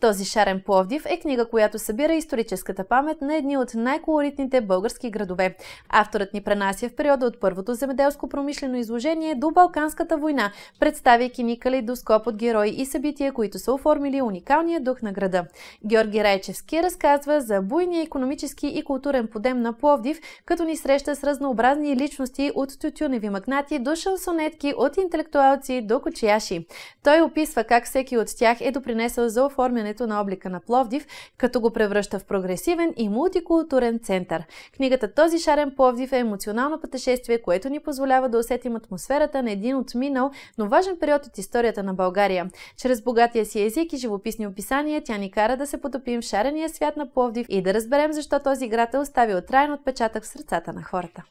Този шарен Пловдив е книга, която събира историческата памет на едни от най-колоритните български градове. Авторът ни пренася в периода от първото земеделско промишлено изложение до Балканската война, представяйки ни калейдоскоп от герои и събития, които са оформили уникалния дух на града. Георги Райчевски разказва за буйния економически и културен подем на Пловдив, като ни среща с разнообразни личности от тютюневи магнати до шансонетки, от интелектуалци до кочияши. Той описва как всеки от тях е допринесъл за оформяне изграждането на облика на Пловдив, като го превръща в прогресивен и мултикултурен център. Книгата Този шарен Пловдив е емоционално пътешествие, което ни позволява да усетим атмосферата на един от минал, но важен период от историята на България. Чрез богатия си език и живописни описания тя ни кара да се потопим в шарения свят на Пловдив и да разберем защо този град е оставил трайен отпечатък в сърцата на хората.